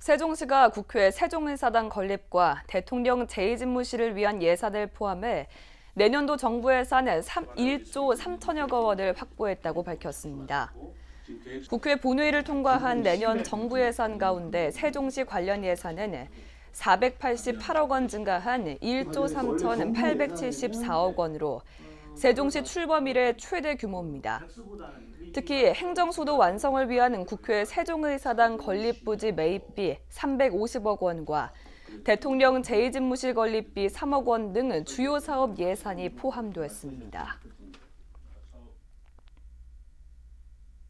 세종시가 국회 세종의사당 건립과 대통령 재의집무실을 위한 예산을 포함해 내년도 정부 예산은 3, 1조 3천여억 원을 확보했다고 밝혔습니다. 국회 본회의를 통과한 내년 정부 예산 가운데 세종시 관련 예산은 488억 원 증가한 1조 3,874억 원으로 세종시 출범 이래 최대 규모입니다. 특히 행정수도 완성을 위한 국회 세종의사당 건립부지 매입비 350억 원과 대통령 제2집무실 건립비 3억 원 등 주요 사업 예산이 포함됐습니다.